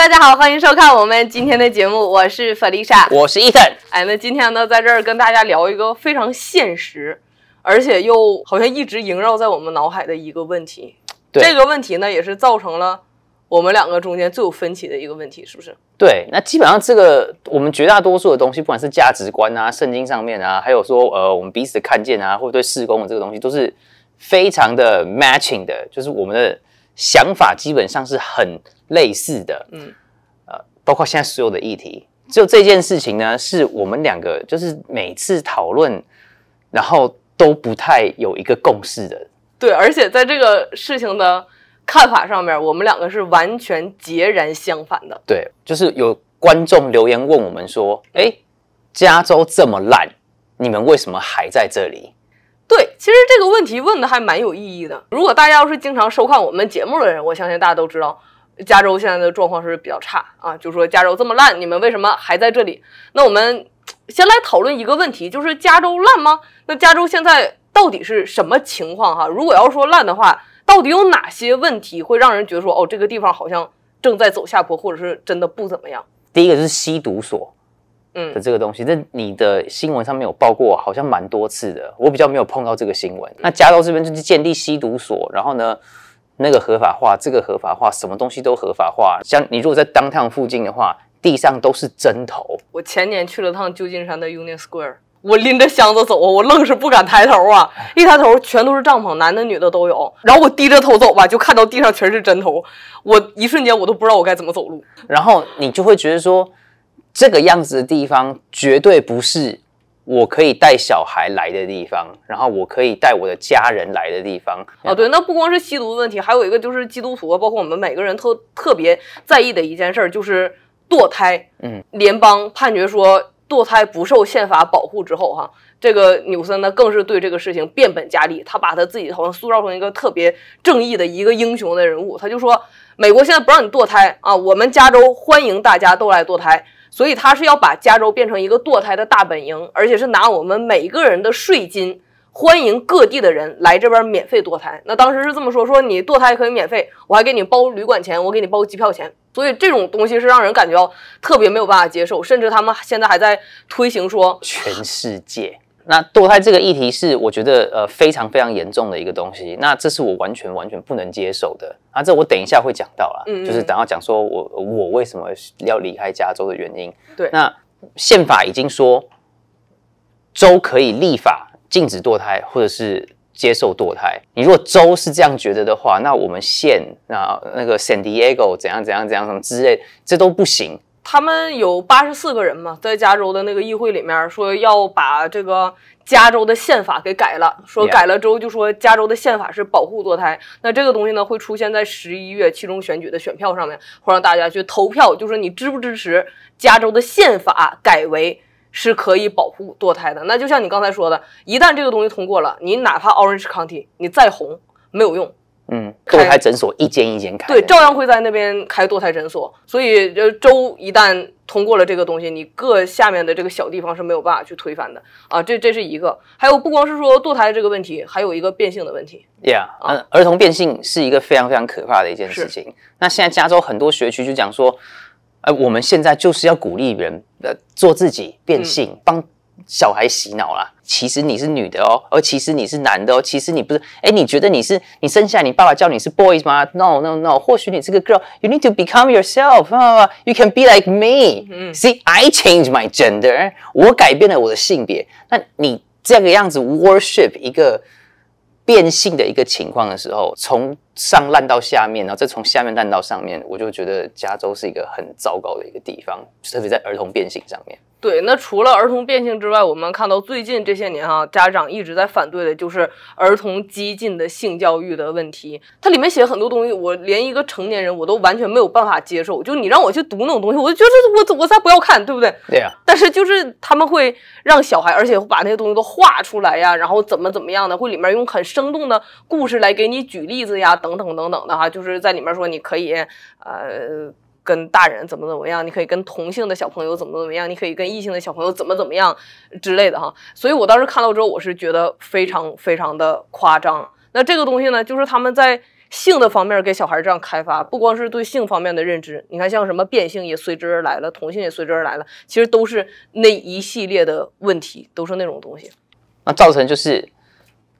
大家好，欢迎收看我们今天的节目。我是法丽莎，我是伊森。哎，那今天呢，在这儿跟大家聊一个非常现实，而且又好像一直萦绕在我们脑海的一个问题。对这个问题呢，也是造成了我们两个中间最有分歧的一个问题，是不是？对，那基本上这个我们绝大多数的东西，不管是价值观啊、圣经上面啊，还有说呃我们彼此的看见啊，或者对事工的这个东西，都是非常的 matching 的，就是我们的想法基本上是很。类似的，嗯，呃，包括现在所有的议题，就这件事情呢，是我们两个就是每次讨论，然后都不太有一个共识的。对，而且在这个事情的看法上面，我们两个是完全截然相反的。对，就是有观众留言问我们说：“哎，加州这么烂，你们为什么还在这里？”对，其实这个问题问的还蛮有意义的。如果大家要是经常收看我们节目的人，我相信大家都知道。加州现在的状况是比较差啊，就说加州这么烂，你们为什么还在这里？那我们先来讨论一个问题，就是加州烂吗？那加州现在到底是什么情况哈？如果要说烂的话，到底有哪些问题会让人觉得说哦，这个地方好像正在走下坡，或者是真的不怎么样？第一个就是吸毒所，嗯，的这个东西，那你的新闻上面有报过，好像蛮多次的，我比较没有碰到这个新闻。那加州这边就是建立吸毒所，然后呢？那个合法化，这个合法化，什么东西都合法化。像你如果在当 n 附近的话，地上都是针头。我前年去了趟旧金山的 Union Square，我拎着箱子走，我愣是不敢抬头啊！一抬头全都是帐篷，男的女的都有。然后我低着头走吧，就看到地上全是针头。我一瞬间我都不知道我该怎么走路。然后你就会觉得说，这个样子的地方绝对不是。我可以带小孩来的地方，然后我可以带我的家人来的地方哦，对，那不光是吸毒的问题，还有一个就是基督徒，包括我们每个人特特别在意的一件事儿，就是堕胎。嗯，联邦判决说堕胎不受宪法保护之后，哈，这个纽森呢更是对这个事情变本加厉，他把他自己好像塑造成一个特别正义的一个英雄的人物，他就说美国现在不让你堕胎啊，我们加州欢迎大家都来堕胎。所以他是要把加州变成一个堕胎的大本营，而且是拿我们每个人的税金，欢迎各地的人来这边免费堕胎。那当时是这么说：，说你堕胎可以免费，我还给你包旅馆钱，我给你包机票钱。所以这种东西是让人感觉特别没有办法接受，甚至他们现在还在推行说全世界。那堕胎这个议题是我觉得呃非常非常严重的一个东西，那这是我完全完全不能接受的啊，这我等一下会讲到啦，就是等到讲说我我为什么要离开加州的原因。对，那宪法已经说州可以立法禁止堕胎或者是接受堕胎，你如果州是这样觉得的话，那我们县那那个 San Diego 怎样怎样怎样什么之类，这都不行。他们有八十四个人嘛，在加州的那个议会里面说要把这个加州的宪法给改了，说改了之后就说加州的宪法是保护堕胎。那这个东西呢会出现在十一月期中选举的选票上面，会让大家去投票，就说你支不支持加州的宪法改为是可以保护堕胎的。那就像你刚才说的，一旦这个东西通过了，你哪怕 Orange County 你再红没有用。嗯，堕胎诊所一间一间开，对，照样会在那边开堕胎诊所。所以，呃，州一旦通过了这个东西，你各下面的这个小地方是没有办法去推翻的啊。这这是一个，还有不光是说堕胎这个问题，还有一个变性的问题。Yeah，嗯，儿童变性是一个非常非常可怕的一件事情。那现在加州很多学区就讲说，呃，我们现在就是要鼓励人呃做自己变性，帮小孩洗脑了。其实你是女的哦，而其实你是男的哦。其实你不是，哎，你觉得你是你生下来你爸爸叫你是 boys 吗？No，No，No。或许你是个 girl。You need to become yourself. You can be like me. See, I change my gender. 我改变了我的性别。那你这个样子 worship 一个变性的一个情况的时候，从上烂到下面，然后再从下面烂到上面，我就觉得加州是一个很糟糕的一个地方，特别在儿童变性上面。对，那除了儿童变性之外，我们看到最近这些年啊，家长一直在反对的就是儿童激进的性教育的问题。它里面写很多东西，我连一个成年人我都完全没有办法接受。就你让我去读那种东西，我就觉得我我再不要看，对不对？对呀。但是就是他们会让小孩，而且把那些东西都画出来呀，然后怎么怎么样的，会里面用很生动的故事来给你举例子呀，等等等等的哈，就是在里面说你可以呃。跟大人怎么怎么样？你可以跟同性的小朋友怎么怎么样？你可以跟异性的小朋友怎么怎么样之类的哈。所以我当时看到之后，我是觉得非常非常的夸张。那这个东西呢，就是他们在性的方面给小孩这样开发，不光是对性方面的认知。你看，像什么变性也随之而来了，同性也随之而来了，其实都是那一系列的问题，都是那种东西。那造成就是，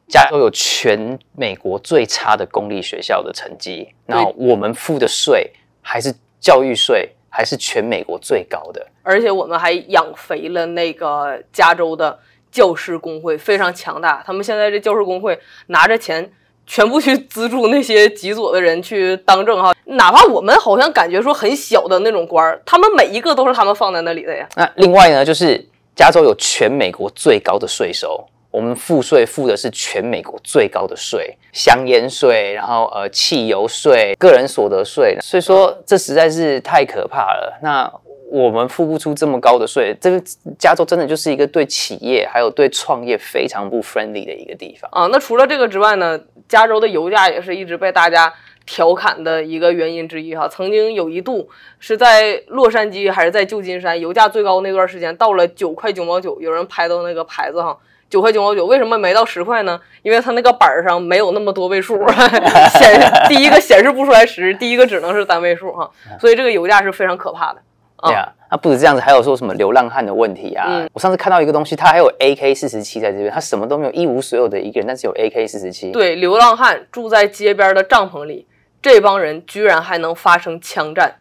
加州有全美国最差的公立学校的成绩，那我们付的税还是。教育税还是全美国最高的，而且我们还养肥了那个加州的教师工会，非常强大。他们现在这教师工会拿着钱，全部去资助那些极左的人去当政哈，哪怕我们好像感觉说很小的那种官儿，他们每一个都是他们放在那里的呀。那另外呢，就是加州有全美国最高的税收。我们付税付的是全美国最高的税，香烟税，然后呃汽油税、个人所得税，所以说这实在是太可怕了。那我们付不出这么高的税，这加州真的就是一个对企业还有对创业非常不 friendly 的一个地方啊。那除了这个之外呢，加州的油价也是一直被大家调侃的一个原因之一哈。曾经有一度是在洛杉矶还是在旧金山，油价最高那段时间到了九块九毛九，有人拍到那个牌子哈。九块九毛九，为什么没到十块呢？因为它那个板上没有那么多位数，显 第一个显示不出来十，第一个只能是单位数哈，所以这个油价是非常可怕的。对呀，那不止这样子，还有说什么流浪汉的问题啊？我上次看到一个东西，他还有 A K 四十七在这边，他什么都没有，一无所有的一个人，但是有 A K 四十七。对，流浪汉住在街边的帐篷里，这帮人居然还能发生枪战，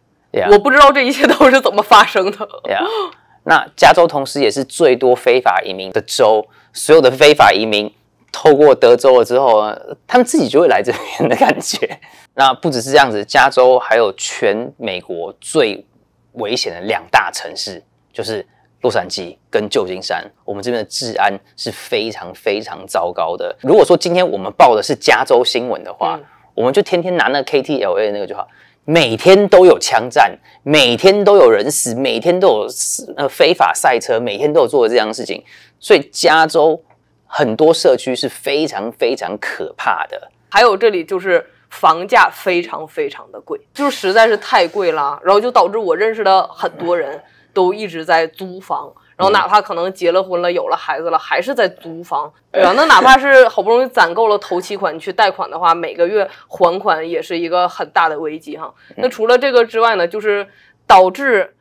我不知道这一切都是怎么发生的。那加州同时也是最多非法移民的州。所有的非法移民透过德州了之后，他们自己就会来这边的感觉。那不只是这样子，加州还有全美国最危险的两大城市，就是洛杉矶跟旧金山。我们这边的治安是非常非常糟糕的。如果说今天我们报的是加州新闻的话，我们就天天拿那 KTLA 那个就好。每天都有枪战，每天都有人死，每天都有呃非法赛车，每天都有做这样的事情，所以加州很多社区是非常非常可怕的。还有这里就是房价非常非常的贵，就是实在是太贵了，然后就导致我认识的很多人都一直在租房。然后哪怕可能结了婚了，有了孩子了，还是在租房，对吧？那哪怕是好不容易攒够了头期款，去贷款的话，每个月还款也是一个很大的危机哈。那除了这个之外呢，就是导致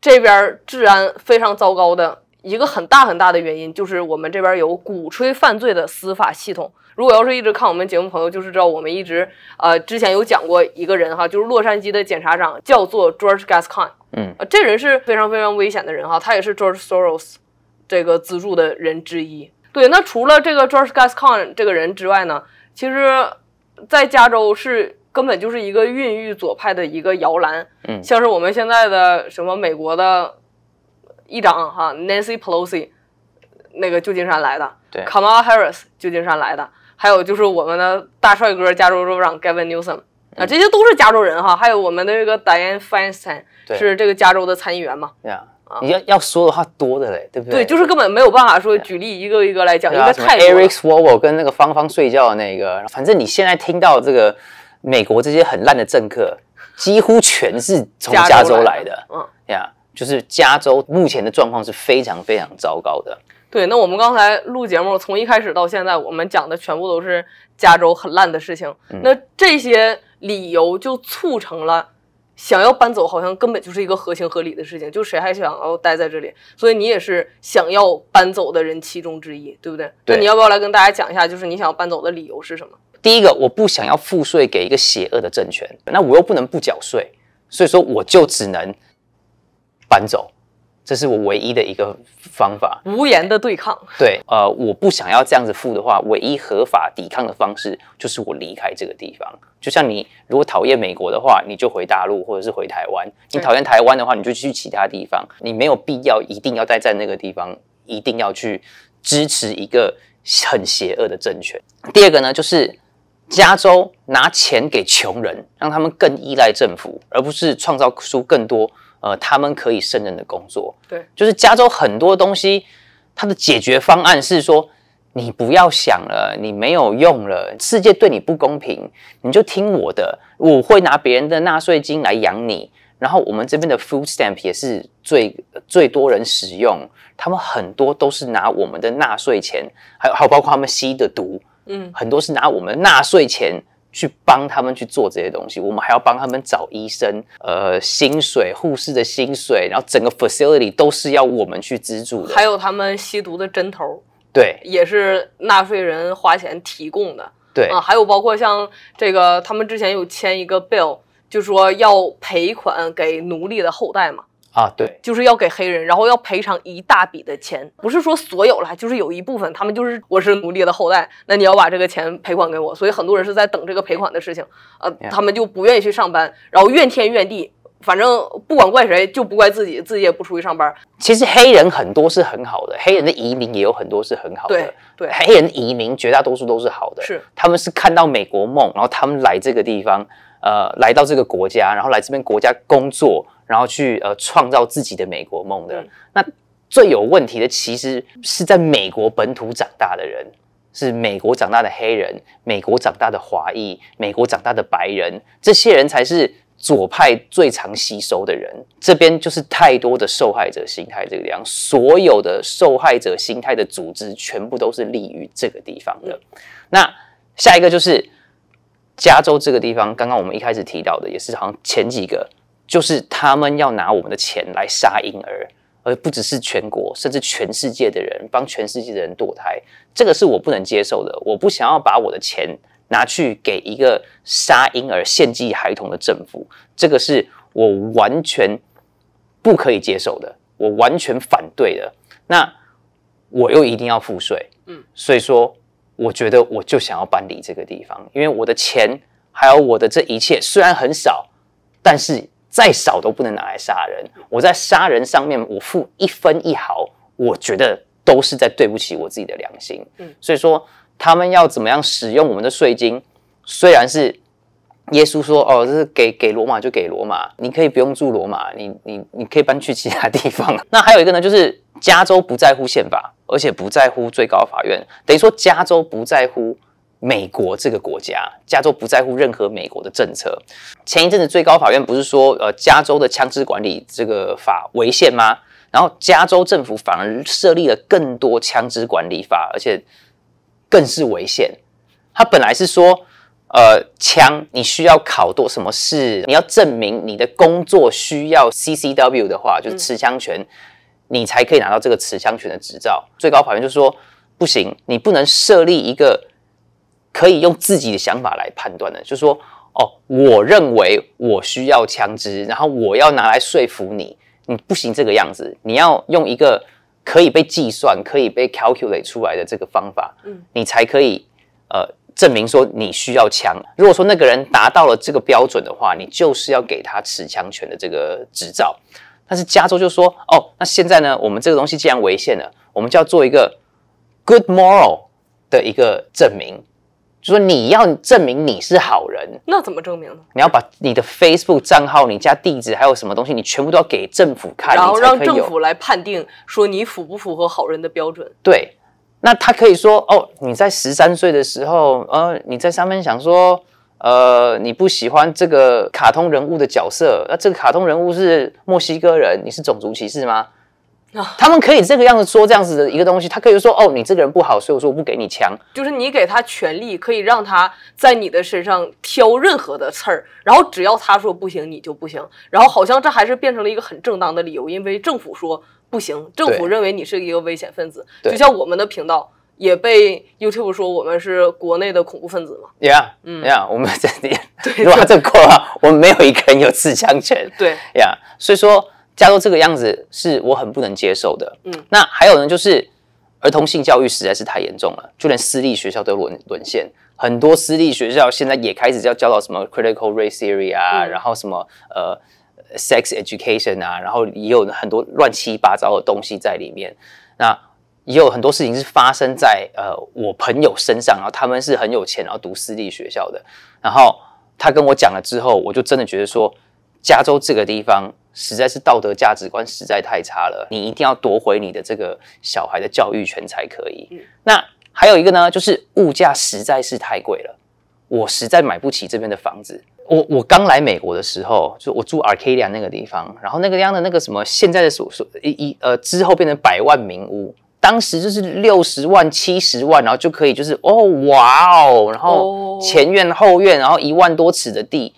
这边治安非常糟糕的。一个很大很大的原因就是我们这边有鼓吹犯罪的司法系统。如果要是一直看我们节目，朋友就是知道我们一直呃之前有讲过一个人哈，就是洛杉矶的检察长叫做 George Gascon，嗯，啊这人是非常非常危险的人哈，他也是 George Soros 这个资助的人之一。对，那除了这个 George Gascon 这个人之外呢，其实，在加州是根本就是一个孕育左派的一个摇篮，嗯，像是我们现在的什么美国的。一张哈，Nancy Pelosi，那个旧金山来的，对，Kamala Harris，旧金山来的，还有就是我们的大帅哥加州州长 Gavin Newsom，啊，这些都是加州人哈，还有我们的这个 d i a n e Feinstein，是这个加州的参议员嘛？对呀，你要要说的话多的嘞，对不对？对，就是根本没有办法说举例一个一个来讲，一个太多。Eric Swalwell 跟那个芳芳睡觉的那个，反正你现在听到这个美国这些很烂的政客，几乎全是从加州来的，嗯，呀。就是加州目前的状况是非常非常糟糕的。对，那我们刚才录节目从一开始到现在，我们讲的全部都是加州很烂的事情。那这些理由就促成了想要搬走，好像根本就是一个合情合理的事情。就谁还想要待在这里？所以你也是想要搬走的人其中之一，对不对？那你要不要来跟大家讲一下，就是你想要搬走的理由是什么？第一个，我不想要付税给一个邪恶的政权，那我又不能不缴税，所以说我就只能。搬走，这是我唯一的一个方法。无言的对抗。对，呃，我不想要这样子富的话，唯一合法抵抗的方式就是我离开这个地方。就像你如果讨厌美国的话，你就回大陆或者是回台湾；你讨厌台湾的话，你就去其他地方。你没有必要一定要待在那个地方，一定要去支持一个很邪恶的政权。第二个呢，就是加州拿钱给穷人，让他们更依赖政府，而不是创造出更多。呃，他们可以胜任的工作，对，就是加州很多东西，它的解决方案是说，你不要想了，你没有用了，世界对你不公平，你就听我的，我会拿别人的纳税金来养你。然后我们这边的 food stamp 也是最最多人使用，他们很多都是拿我们的纳税钱，还有还有包括他们吸的毒，嗯，很多是拿我们纳税钱。去帮他们去做这些东西，我们还要帮他们找医生，呃，薪水、护士的薪水，然后整个 facility 都是要我们去资助的。还有他们吸毒的针头，对，也是纳税人花钱提供的。对啊，还有包括像这个，他们之前有签一个 bill，就说要赔款给奴隶的后代嘛。啊，对，就是要给黑人，然后要赔偿一大笔的钱，不是说所有了，就是有一部分，他们就是我是奴隶的后代，那你要把这个钱赔款给我，所以很多人是在等这个赔款的事情，呃，他们就不愿意去上班，然后怨天怨地，反正不管怪谁就不怪自己，自己也不出去上班。其实黑人很多是很好的，黑人的移民也有很多是很好的。对对，黑人移民绝大多数都是好的，是，他们是看到美国梦，然后他们来这个地方，呃，来到这个国家，然后来这边国家工作。然后去呃创造自己的美国梦的，那最有问题的其实是在美国本土长大的人，是美国长大的黑人，美国长大的华裔，美国长大的白人，这些人才是左派最常吸收的人。这边就是太多的受害者心态，这个地方所有的受害者心态的组织全部都是利于这个地方的。那下一个就是加州这个地方，刚刚我们一开始提到的，也是好像前几个。就是他们要拿我们的钱来杀婴儿，而不只是全国，甚至全世界的人帮全世界的人堕胎，这个是我不能接受的。我不想要把我的钱拿去给一个杀婴儿、献祭孩童的政府，这个是我完全不可以接受的，我完全反对的。那我又一定要付税，嗯，所以说我觉得我就想要搬离这个地方，因为我的钱还有我的这一切虽然很少，但是。再少都不能拿来杀人。我在杀人上面，我付一分一毫，我觉得都是在对不起我自己的良心。嗯，所以说他们要怎么样使用我们的税金，虽然是耶稣说哦，这是给给罗马就给罗马，你可以不用住罗马，你你你可以搬去其他地方。那还有一个呢，就是加州不在乎宪法，而且不在乎最高法院，等于说加州不在乎。美国这个国家，加州不在乎任何美国的政策。前一阵子最高法院不是说，呃，加州的枪支管理这个法违宪吗？然后加州政府反而设立了更多枪支管理法，而且更是违宪。他本来是说，呃，枪你需要考多什么事？你要证明你的工作需要 CCW 的话，就是持枪权，你才可以拿到这个持枪权的执照。最高法院就说不行，你不能设立一个。可以用自己的想法来判断的，就是说，哦，我认为我需要枪支，然后我要拿来说服你，你不行这个样子，你要用一个可以被计算、可以被 calculate 出来的这个方法，嗯，你才可以呃证明说你需要枪。如果说那个人达到了这个标准的话，你就是要给他持枪权的这个执照。但是加州就说，哦，那现在呢，我们这个东西既然违宪了，我们就要做一个 good moral 的一个证明。就说你要证明你是好人，那怎么证明呢？你要把你的 Facebook 账号、你家地址还有什么东西，你全部都要给政府看，然后让政府来判定说你符不符合好人的标准。对，那他可以说哦，你在十三岁的时候，呃，你在上面想说，呃，你不喜欢这个卡通人物的角色，那这个卡通人物是墨西哥人，你是种族歧视吗？他们可以这个样子说这样子的一个东西，他可以说哦，你这个人不好，所以我说我不给你枪。就是你给他权利，可以让他在你的身上挑任何的刺儿，然后只要他说不行，你就不行。然后好像这还是变成了一个很正当的理由，因为政府说不行，政府认为你是一个危险分子。就像我们的频道也被 YouTube 说我们是国内的恐怖分子嘛？yeah，嗯，yeah，我们 这里，对吧？过了，我们没有一个人有自枪权。对，yeah，所以说。加州这个样子是我很不能接受的。嗯，那还有呢，就是儿童性教育实在是太严重了，就连私立学校都沦沦陷，很多私立学校现在也开始要教到什么 critical race theory 啊，然后什么呃 sex education 啊，然后也有很多乱七八糟的东西在里面。那也有很多事情是发生在呃我朋友身上，然后他们是很有钱，然后读私立学校的，然后他跟我讲了之后，我就真的觉得说，加州这个地方。实在是道德价值观实在太差了，你一定要夺回你的这个小孩的教育权才可以。那还有一个呢，就是物价实在是太贵了，我实在买不起这边的房子。我我刚来美国的时候，就我住 Arcadia 那个地方，然后那个样的那个什么，现在的所所一一呃之后变成百万民屋，当时就是六十万、七十万，然后就可以就是哦哇哦，然后前院后院，然后一万多尺的地，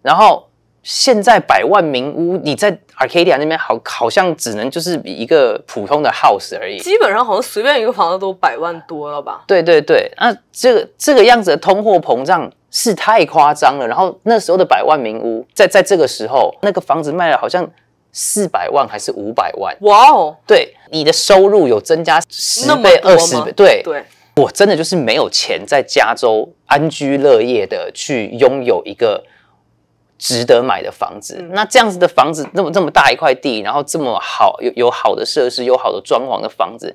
然后。现在百万名屋，你在 Arcadia 那边好，好像只能就是一个普通的 house 而已。基本上好像随便一个房子都百万多了吧？对对对，那这个这个样子的通货膨胀是太夸张了。然后那时候的百万名屋，在在这个时候，那个房子卖了好像四百万还是五百万？哇哦！对，你的收入有增加十倍、二十倍？对对，我真的就是没有钱在加州安居乐业的去拥有一个。值得买的房子，那这样子的房子，那么这么大一块地，然后这么好，有有好的设施，有好的装潢的房子，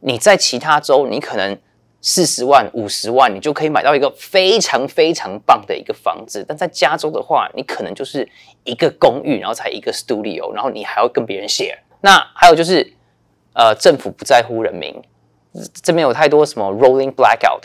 你在其他州，你可能四十万、五十万，你就可以买到一个非常非常棒的一个房子，但在加州的话，你可能就是一个公寓，然后才一个 studio，然后你还要跟别人 share。那还有就是，呃，政府不在乎人民，这边有太多什么 rolling blackout，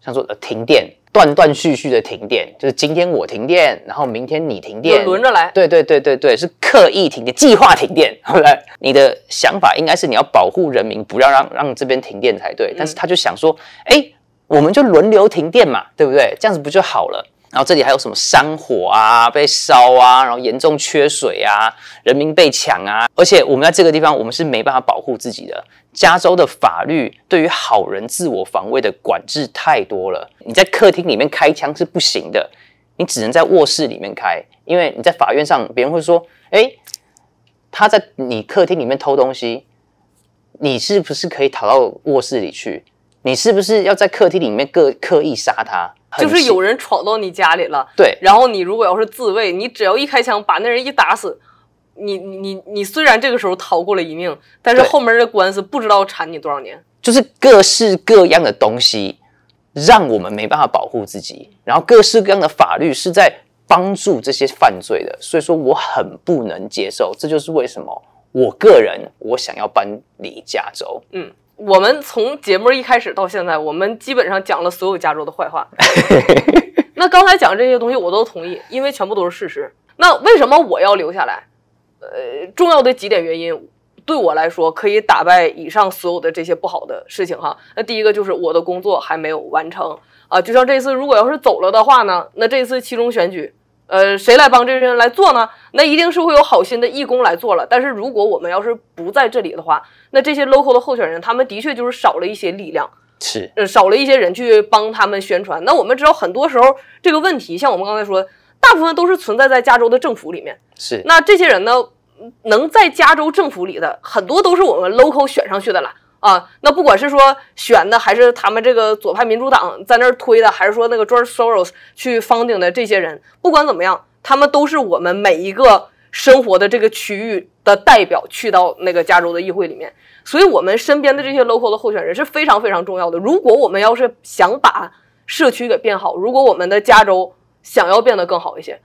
像说呃、停电。断断续续的停电，就是今天我停电，然后明天你停电，轮着来。对对对对对，是刻意停电、计划停电。后来你的想法应该是你要保护人民，不要让让这边停电才对。但是他就想说，哎，我们就轮流停电嘛，对不对？这样子不就好了？然后这里还有什么山火啊，被烧啊，然后严重缺水啊，人民被抢啊，而且我们在这个地方，我们是没办法保护自己的。加州的法律对于好人自我防卫的管制太多了。你在客厅里面开枪是不行的，你只能在卧室里面开，因为你在法院上，别人会说：“哎，他在你客厅里面偷东西，你是不是可以逃到卧室里去？你是不是要在客厅里面刻刻意杀他？”就是有人闯到你家里了，对，然后你如果要是自卫，你只要一开枪把那人一打死。你你你虽然这个时候逃过了一命，但是后面的官司不知道缠你多少年。就是各式各样的东西，让我们没办法保护自己，然后各式各样的法律是在帮助这些犯罪的，所以说我很不能接受。这就是为什么我个人我想要搬离加州。嗯，我们从节目一开始到现在，我们基本上讲了所有加州的坏话。那刚才讲这些东西我都同意，因为全部都是事实。那为什么我要留下来？呃，重要的几点原因，对我来说可以打败以上所有的这些不好的事情哈。那第一个就是我的工作还没有完成啊，就像这次如果要是走了的话呢，那这次期中选举，呃，谁来帮这些人来做呢？那一定是会有好心的义工来做了。但是如果我们要是不在这里的话，那这些 local 的候选人他们的确就是少了一些力量，是，少了一些人去帮他们宣传。那我们知道很多时候这个问题，像我们刚才说。大部分都是存在在加州的政府里面。是，那这些人呢，能在加州政府里的很多都是我们 local 选上去的了啊。那不管是说选的，还是他们这个左派民主党在那儿推的，还是说那个 George Soros 去 founding 的这些人，不管怎么样，他们都是我们每一个生活的这个区域的代表，去到那个加州的议会里面。所以，我们身边的这些 local 的候选人是非常非常重要的。如果我们要是想把社区给变好，如果我们的加州，想要变得更好一些，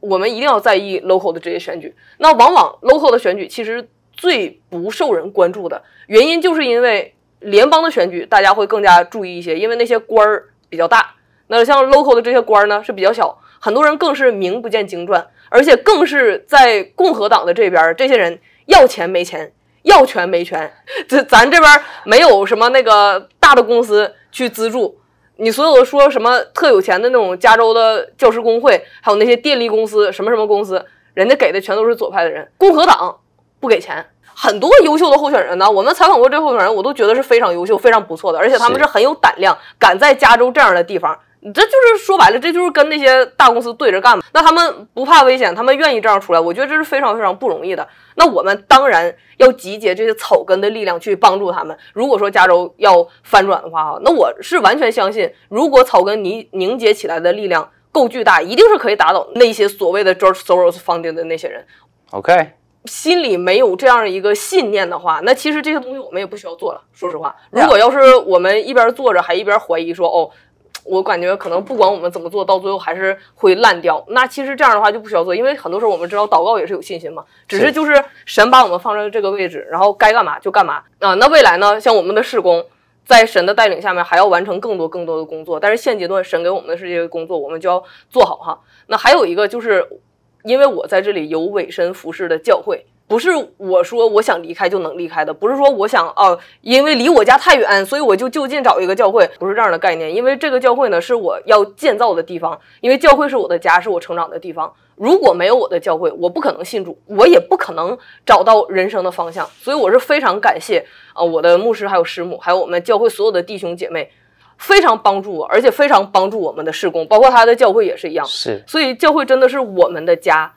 我们一定要在意 local 的这些选举。那往往 local 的选举其实最不受人关注的原因，就是因为联邦的选举大家会更加注意一些，因为那些官儿比较大。那像 local 的这些官儿呢是比较小，很多人更是名不见经传，而且更是在共和党的这边，这些人要钱没钱，要权没权，这咱这边没有什么那个大的公司去资助。你所有的说什么特有钱的那种加州的教师工会，还有那些电力公司什么什么公司，人家给的全都是左派的人，共和党不给钱。很多优秀的候选人呢，我们采访过这候选人，我都觉得是非常优秀、非常不错的，而且他们是很有胆量，敢在加州这样的地方。你这就是说白了，这就是跟那些大公司对着干嘛。那他们不怕危险，他们愿意这样出来，我觉得这是非常非常不容易的。那我们当然要集结这些草根的力量去帮助他们。如果说加州要翻转的话，哈，那我是完全相信，如果草根凝凝结起来的力量够巨大，一定是可以打倒那些所谓的 George Soros 资金的那些人。OK，心里没有这样一个信念的话，那其实这些东西我们也不需要做了。说实话，如果要是我们一边坐着还一边怀疑说，哦。我感觉可能不管我们怎么做到最后还是会烂掉。那其实这样的话就不需要做，因为很多时候我们知道，祷告也是有信心嘛。只是就是神把我们放在这个位置，然后该干嘛就干嘛啊。那未来呢，像我们的施工，在神的带领下面还要完成更多更多的工作。但是现阶段神给我们的这些工作，我们就要做好哈。那还有一个就是，因为我在这里有委身服侍的教会。不是我说我想离开就能离开的，不是说我想哦，因为离我家太远，所以我就就近找一个教会，不是这样的概念。因为这个教会呢是我要建造的地方，因为教会是我的家，是我成长的地方。如果没有我的教会，我不可能信主，我也不可能找到人生的方向。所以我是非常感谢啊，我的牧师还有师母，还有我们教会所有的弟兄姐妹，非常帮助我，而且非常帮助我们的施工，包括他的教会也是一样。是，所以教会真的是我们的家。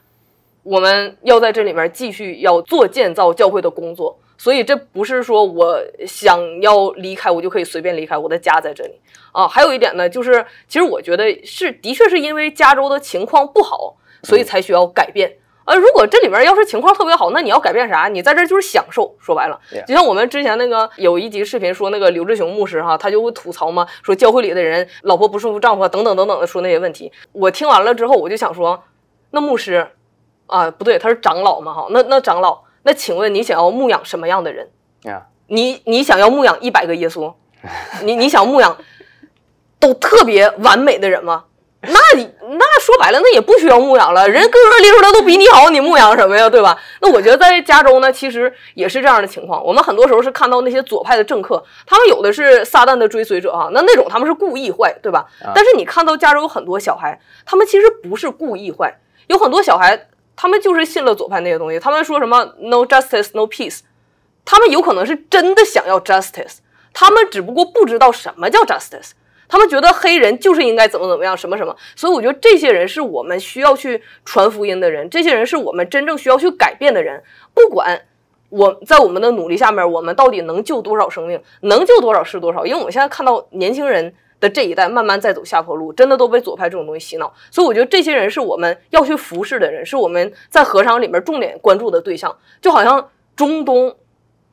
我们要在这里面继续要做建造教会的工作，所以这不是说我想要离开我就可以随便离开，我的家在这里啊。还有一点呢，就是其实我觉得是的确是因为加州的情况不好，所以才需要改变。呃，如果这里面要是情况特别好，那你要改变啥？你在这就是享受。说白了，就像我们之前那个有一集视频说那个刘志雄牧师哈，他就会吐槽嘛，说教会里的人老婆不舒服丈夫等等等等的说那些问题。我听完了之后，我就想说，那牧师。啊，不对，他是长老嘛，哈，那那长老，那请问你想要牧养什么样的人？你你想要牧养一百个耶稣？你你想牧养都特别完美的人吗？那你那说白了，那也不需要牧养了，人个个拎出来都比你好，你牧养什么呀？对吧？那我觉得在加州呢，其实也是这样的情况。我们很多时候是看到那些左派的政客，他们有的是撒旦的追随者，哈，那那种他们是故意坏，对吧？但是你看到加州有很多小孩，他们其实不是故意坏，有很多小孩。他们就是信了左派那些东西。他们说什么 “no justice, no peace”，他们有可能是真的想要 justice，他们只不过不知道什么叫 justice。他们觉得黑人就是应该怎么怎么样，什么什么。所以我觉得这些人是我们需要去传福音的人，这些人是我们真正需要去改变的人。不管我在我们的努力下面，我们到底能救多少生命，能救多少是多少。因为我们现在看到年轻人。的这一代慢慢在走下坡路，真的都被左派这种东西洗脑，所以我觉得这些人是我们要去服侍的人，是我们在和商里面重点关注的对象。就好像中东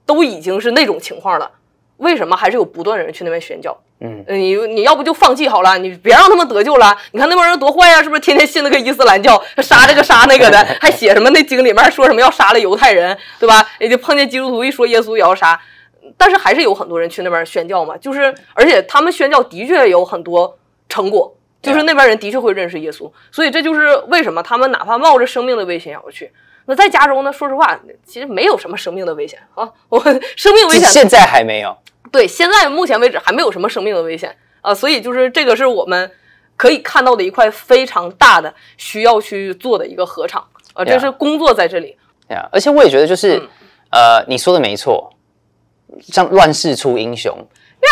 都已经是那种情况了，为什么还是有不断的人去那边宣教？嗯，你你要不就放弃好了，你别让他们得救了。你看那帮人多坏呀，是不是天天信那个伊斯兰教，杀这个杀那个的，还写什么那经里面说什么要杀了犹太人，对吧？人就碰见基督徒一说耶稣也要杀。但是还是有很多人去那边宣教嘛，就是而且他们宣教的确有很多成果，就是那边人的确会认识耶稣，所以这就是为什么他们哪怕冒着生命的危险也要去。那在加州呢，说实话，其实没有什么生命的危险啊，我生命危险现在还没有，对，现在目前为止还没有什么生命的危险啊，所以就是这个是我们可以看到的一块非常大的需要去做的一个合场啊，这是工作在这里。对，而且我也觉得就是，呃，你说的没错。像乱世出英雄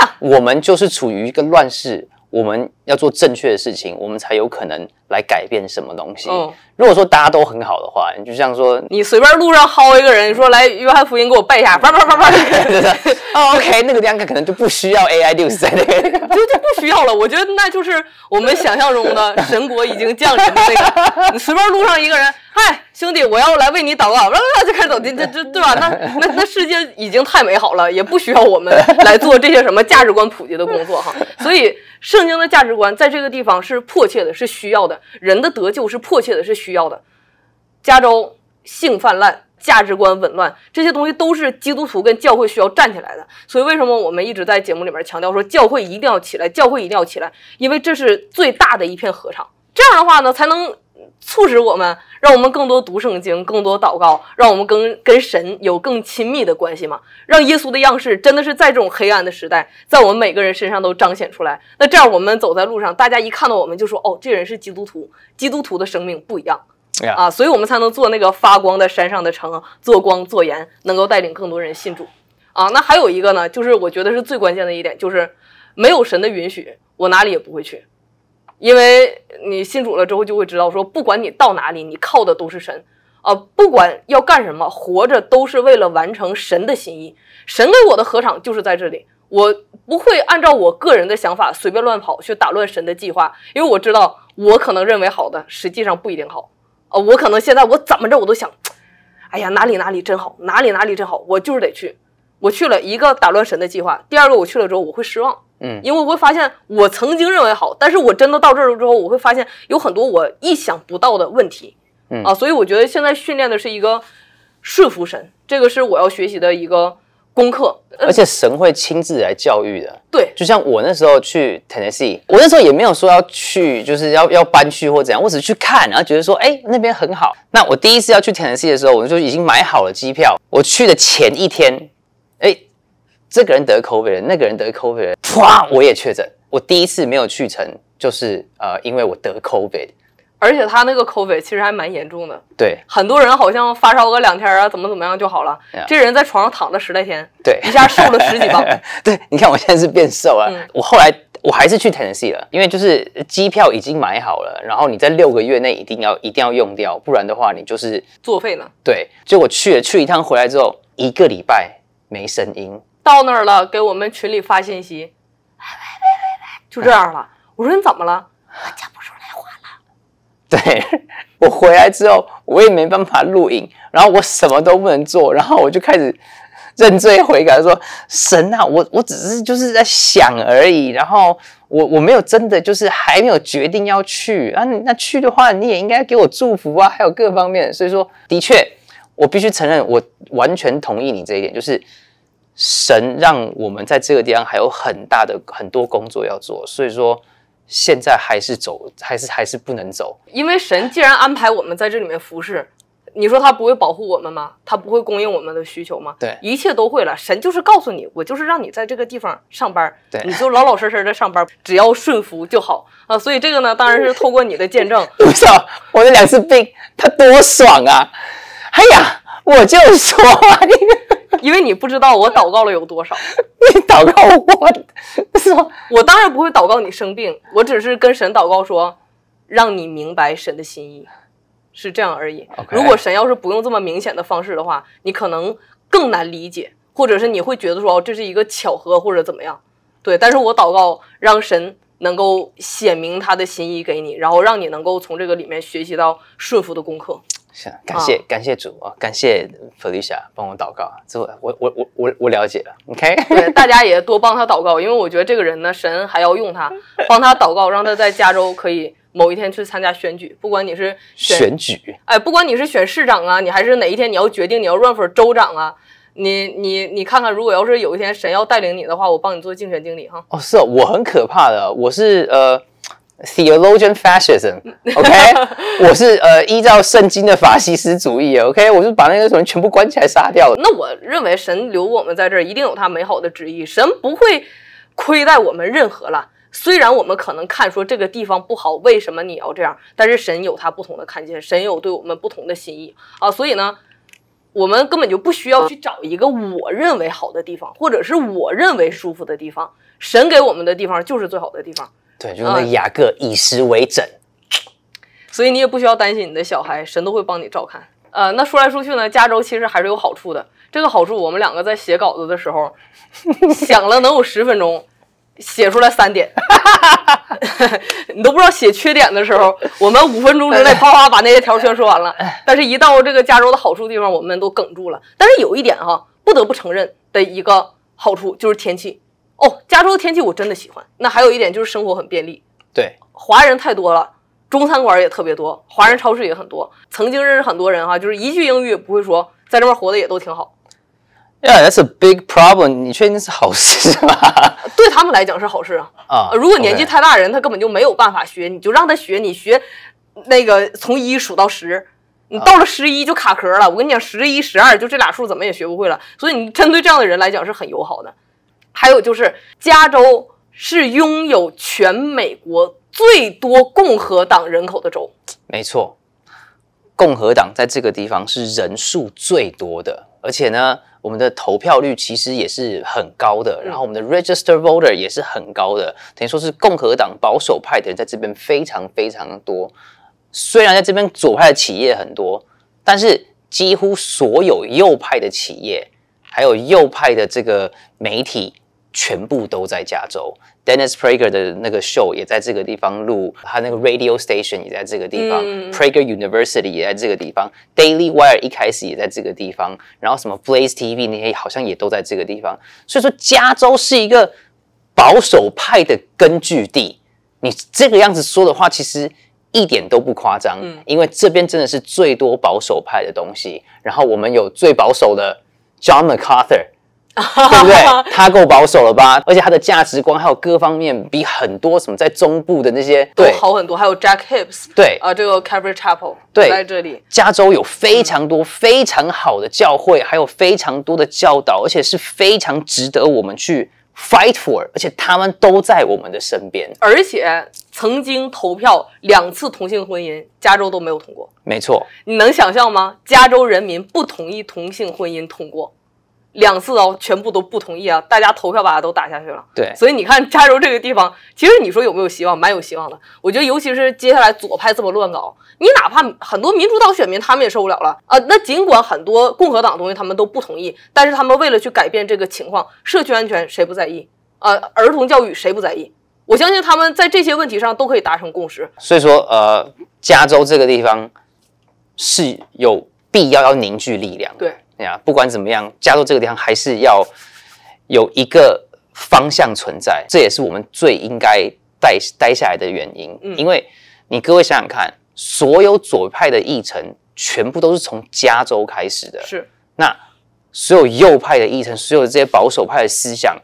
呀，我们就是处于一个乱世。我们要做正确的事情，我们才有可能来改变什么东西。嗯，如果说大家都很好的话，你就像说，你随便路上薅一个人，你说来约翰福音给我拜一下，叭叭叭叭，OK，那个地方可能就不需要 AI 六三那个，就 就不需要了。我觉得那就是我们想象中的神国已经降临了。你随便路上一个人，嗨，兄弟，我要来为你祷告，叭叭就开始走，这这，对吧？那那那世界已经太美好了，也不需要我们来做这些什么价值观普及的工作哈。所以。圣经的价值观在这个地方是迫切的，是需要的。人的得救是迫切的，是需要的。加州性泛滥、价值观紊乱这些东西都是基督徒跟教会需要站起来的。所以，为什么我们一直在节目里面强调说，教会一定要起来，教会一定要起来？因为这是最大的一片合唱。这样的话呢，才能。促使我们，让我们更多读圣经，更多祷告，让我们更跟神有更亲密的关系嘛。让耶稣的样式真的是在这种黑暗的时代，在我们每个人身上都彰显出来。那这样我们走在路上，大家一看到我们就说，哦，这人是基督徒，基督徒的生命不一样，啊，所以我们才能做那个发光的山上的城，做光做盐，能够带领更多人信主啊。那还有一个呢，就是我觉得是最关键的一点，就是没有神的允许，我哪里也不会去。因为你信主了之后，就会知道说，不管你到哪里，你靠的都是神，啊，不管要干什么，活着都是为了完成神的心意。神给我的合场就是在这里，我不会按照我个人的想法随便乱跑，去打乱神的计划。因为我知道，我可能认为好的，实际上不一定好，啊，我可能现在我怎么着我都想，哎呀，哪里哪里真好，哪里哪里真好，我就是得去。我去了一个打乱神的计划，第二个我去了之后我会失望，嗯，因为我会发现我曾经认为好，但是我真的到这儿了之后，我会发现有很多我意想不到的问题，啊，所以我觉得现在训练的是一个顺服神，这个是我要学习的一个功课，而且神会亲自来教育的，对，就像我那时候去 Tennessee，我那时候也没有说要去，就是要要搬去或怎样，我只是去看，然后觉得说，哎，那边很好。那我第一次要去 Tennessee 的时候，我就已经买好了机票，我去的前一天。哎，这个人得 COVID，那个人得 COVID，啪，我也确诊。我第一次没有去成，就是呃，因为我得 COVID，而且他那个 COVID 其实还蛮严重的。对，很多人好像发烧个两天啊，怎么怎么样就好了。这人在床上躺了十来天，对，一下瘦了十几磅。对，你看我现在是变瘦了。我后来我还是去 Tennessee 了，因为就是机票已经买好了，然后你在六个月内一定要一定要用掉，不然的话你就是作废了。对，就我去了，去一趟回来之后一个礼拜。没声音，到那儿了，给我们群里发信息，喂喂喂喂喂，就这样了。我说你怎么了？我讲不出来话了。对我回来之后，我也没办法录影，然后我什么都不能做，然后我就开始认罪悔改，说神啊，我我只是就是在想而已，然后我我没有真的就是还没有决定要去啊，那去的话你也应该给我祝福啊，还有各方面。所以说，的确，我必须承认，我完全同意你这一点，就是。神让我们在这个地方还有很大的很多工作要做，所以说现在还是走，还是还是不能走。因为神既然安排我们在这里面服侍，你说他不会保护我们吗？他不会供应我们的需求吗？对，一切都会了。神就是告诉你，我就是让你在这个地方上班，对，你就老老实实的上班，只要顺服就好啊。所以这个呢，当然是透过你的见证。我操，我那两次病，他多爽啊！哎呀，我就说嘛，你。因为你不知道我祷告了有多少，你祷告我，是我当然不会祷告你生病，我只是跟神祷告说，让你明白神的心意，是这样而已。如果神要是不用这么明显的方式的话，你可能更难理解，或者是你会觉得说哦，这是一个巧合或者怎么样。对，但是我祷告让神能够显明他的心意给你，然后让你能够从这个里面学习到顺服的功课。是，感谢感谢主啊，感谢 Felicia 帮我祷告，这我我我我我了解了，OK。大家也多帮他祷告，因为我觉得这个人呢，神还要用他，帮他祷告，让他在加州可以某一天去参加选举，不管你是选举，哎，不管你是选市长啊，你还是哪一天你要决定你要 run for 州长啊，你你你看看，如果要是有一天神要带领你的话，我帮你做竞选经理哈。哦，是啊，我很可怕的，我是呃。Theologian fascism，OK，我是呃依照圣经的法西斯主义 OK，我是把那个什么全部关起来杀掉了。那我认为神留我们在这儿一定有他美好的旨意，神不会亏待我们任何了。虽然我们可能看说这个地方不好，为什么你要这样？但是神有他不同的看见，神有对我们不同的心意啊，所以呢，我们根本就不需要去找一个我认为好的地方，或者是我认为舒服的地方，神给我们的地方就是最好的地方。对，就是那雅各以诗为枕，所以你也不需要担心你的小孩，神都会帮你照看。呃，那说来说去呢，加州其实还是有好处的。这个好处，我们两个在写稿子的时候 想了能有十分钟，写出来三点，你都不知道写缺点的时候，我们五分钟之内啪啪把那些条全说完了。但是，一到这个加州的好处地方，我们都哽住了。但是有一点哈，不得不承认的一个好处就是天气。哦，加州的天气我真的喜欢。那还有一点就是生活很便利，对，华人太多了，中餐馆也特别多，华人超市也很多。曾经认识很多人哈，就是一句英语也不会说，在这边活的也都挺好。Yeah, that's a big problem. 你确定是好事是吗？对他们来讲是好事啊啊！如果年纪太大，人他根本就没有办法学，你就让他学，你学那个从一数到十，你到了十一就卡壳了。我跟你讲，十一、十二就这俩数怎么也学不会了。所以你针对这样的人来讲是很友好的。还有就是，加州是拥有全美国最多共和党人口的州。没错，共和党在这个地方是人数最多的，而且呢，我们的投票率其实也是很高的，然后我们的 register voter 也是很高的，等于说是共和党保守派的人在这边非常非常多。虽然在这边左派的企业很多，但是几乎所有右派的企业，还有右派的这个媒体。全部都在加州，Dennis Prager 的那个 show 也在这个地方录，他那个 radio station 也在这个地方，Prager University 也在这个地方，Daily Wire 一开始也在这个地方，然后什么 Blaze TV 那些好像也都在这个地方。所以说，加州是一个保守派的根据地。你这个样子说的话，其实一点都不夸张，因为这边真的是最多保守派的东西。然后我们有最保守的 John McArthur a。对不对？他够保守了吧？而且他的价值观还有各方面比很多什么在中部的那些都好很多。还有 Jack Hips，对啊，这个 c a v e r Chapel，对，在这里，加州有非常多非常好的教会，还有非常多的教导，而且是非常值得我们去 fight for。而且他们都在我们的身边。而且曾经投票两次同性婚姻，加州都没有通过。没错，你能想象吗？加州人民不同意同性婚姻通过。两次哦，全部都不同意啊！大家投票，把它都打下去了。对，所以你看加州这个地方，其实你说有没有希望，蛮有希望的。我觉得尤其是接下来左派这么乱搞，你哪怕很多民主党选民他们也受不了了啊。那尽管很多共和党东西他们都不同意，但是他们为了去改变这个情况，社区安全谁不在意？呃，儿童教育谁不在意？我相信他们在这些问题上都可以达成共识。所以说，呃，加州这个地方是有必要要凝聚力量。对。不管怎么样，加州这个地方还是要有一个方向存在，这也是我们最应该待待下来的原因。嗯，因为你各位想想看，所有左派的议程全部都是从加州开始的，是。那所有右派的议程，所有这些保守派的思想，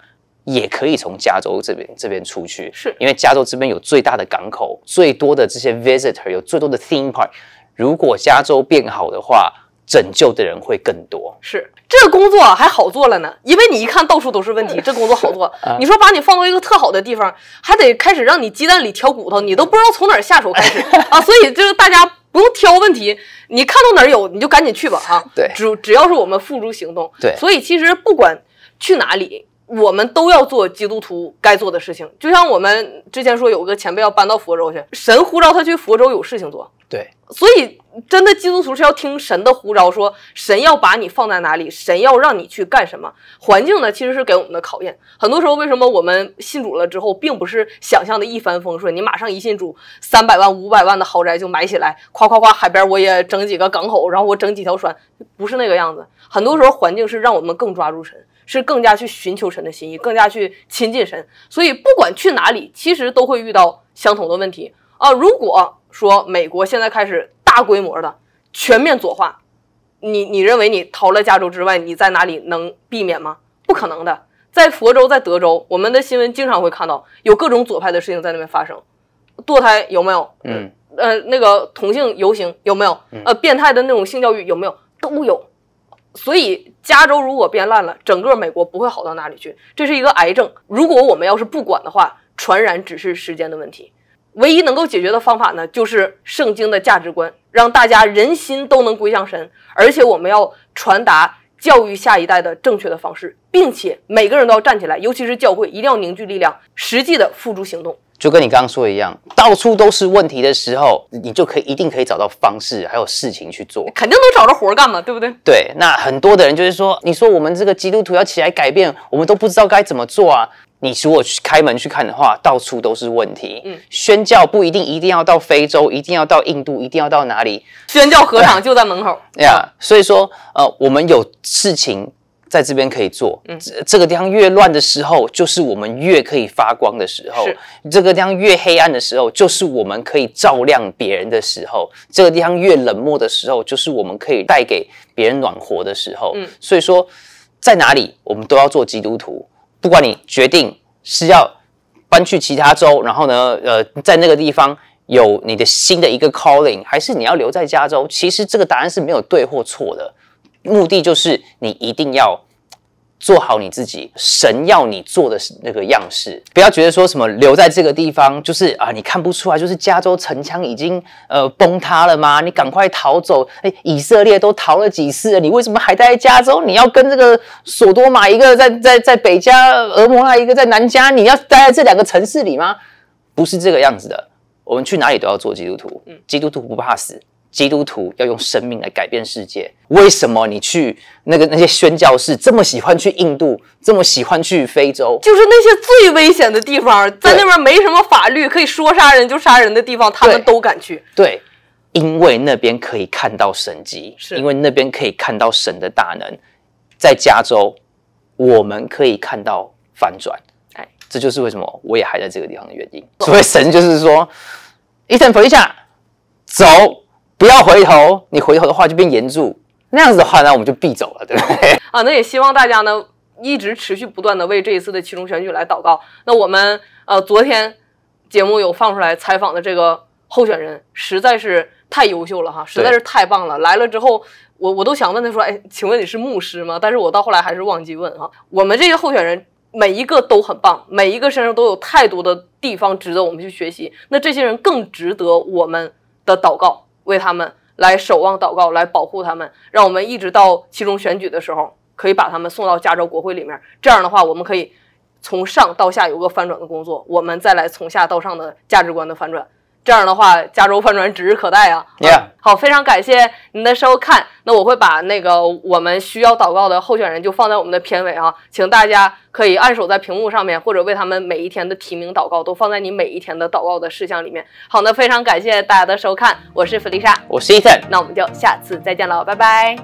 也可以从加州这边这边出去。是，因为加州这边有最大的港口，最多的这些 visitor，有最多的 thing k 如果加州变好的话，拯救的人会更多，是这工作还好做了呢，因为你一看到处都是问题，这工作好做。你说把你放到一个特好的地方，还得开始让你鸡蛋里挑骨头，你都不知道从哪儿下手开始 啊。所以就是大家不用挑问题，你看到哪儿有你就赶紧去吧啊。对，只只要是我们付诸行动。对，所以其实不管去哪里，我们都要做基督徒该做的事情。就像我们之前说，有个前辈要搬到佛州去，神呼召他去佛州有事情做。对。所以，真的基督徒是要听神的呼召，说神要把你放在哪里，神要让你去干什么。环境呢，其实是给我们的考验。很多时候，为什么我们信主了之后，并不是想象的一帆风顺？你马上一信主，三百万、五百万的豪宅就买起来，夸夸夸，海边我也整几个港口，然后我整几条船，不是那个样子。很多时候，环境是让我们更抓住神，是更加去寻求神的心意，更加去亲近神。所以，不管去哪里，其实都会遇到相同的问题啊。如果说美国现在开始大规模的全面左化，你你认为你逃了加州之外，你在哪里能避免吗？不可能的，在佛州、在德州，我们的新闻经常会看到有各种左派的事情在那边发生。堕胎有没有？嗯，呃，那个同性游行有没有？呃，变态的那种性教育有没有？都有。所以，加州如果变烂了，整个美国不会好到哪里去。这是一个癌症，如果我们要是不管的话，传染只是时间的问题。唯一能够解决的方法呢，就是圣经的价值观，让大家人心都能归向神。而且我们要传达、教育下一代的正确的方式，并且每个人都要站起来，尤其是教会，一定要凝聚力量，实际的付诸行动。就跟你刚刚说的一样，到处都是问题的时候，你就可以一定可以找到方式，还有事情去做，肯定能找着活儿干嘛，对不对？对，那很多的人就是说，你说我们这个基督徒要起来改变，我们都不知道该怎么做啊。你如果去开门去看的话，到处都是问题。嗯，宣教不一定一定要到非洲，一定要到印度，一定要到哪里？宣教合场就在门口呀。所以说，呃，我们有事情在这边可以做。嗯，这个地方越乱的时候，就是我们越可以发光的时候；这个地方越黑暗的时候，就是我们可以照亮别人的时候；这个地方越冷漠的时候，就是我们可以带给别人暖和的时候。嗯，所以说，在哪里我们都要做基督徒。不管你决定是要搬去其他州，然后呢，呃，在那个地方有你的新的一个 calling，还是你要留在加州，其实这个答案是没有对或错的。目的就是你一定要。做好你自己，神要你做的那个样式，不要觉得说什么留在这个地方就是啊，你看不出来就是加州城墙已经呃崩塌了吗？你赶快逃走！哎，以色列都逃了几次，你为什么还待在加州？你要跟这个索多玛一个在在在北加，俄摩拉一个在南加，你要待在这两个城市里吗？不是这个样子的，我们去哪里都要做基督徒，基督徒不怕死。基督徒要用生命来改变世界。为什么你去那个那些宣教士这么喜欢去印度，这么喜欢去非洲？就是那些最危险的地方，在那边没什么法律可以说杀人就杀人的地方，他们都敢去。对，因为那边可以看到神迹，是因为那边可以看到神的大能。在加州，我们可以看到反转。哎，这就是为什么我也还在这个地方的原因。所以神就是说，伊森，扶一下，走。不要回头，你回头的话就变严重。那样子的话，那我们就必走了，对不对？啊，那也希望大家呢一直持续不断的为这一次的其中选举来祷告。那我们呃昨天节目有放出来采访的这个候选人，实在是太优秀了哈，实在是太棒了。来了之后，我我都想问他说，哎，请问你是牧师吗？但是我到后来还是忘记问哈。我们这些候选人每一个都很棒，每一个身上都有太多的地方值得我们去学习。那这些人更值得我们的祷告。为他们来守望、祷告、来保护他们，让我们一直到其中选举的时候，可以把他们送到加州国会里面。这样的话，我们可以从上到下有个翻转的工作，我们再来从下到上的价值观的翻转。这样的话，加州翻转指日可待啊！你好，非常感谢您的收看。那我会把那个我们需要祷告的候选人就放在我们的片尾啊，请大家可以按手在屏幕上面，或者为他们每一天的提名祷告，都放在你每一天的祷告的事项里面。好，那非常感谢大家的收看，我是弗丽莎，我是伊森，那我们就下次再见了，拜拜。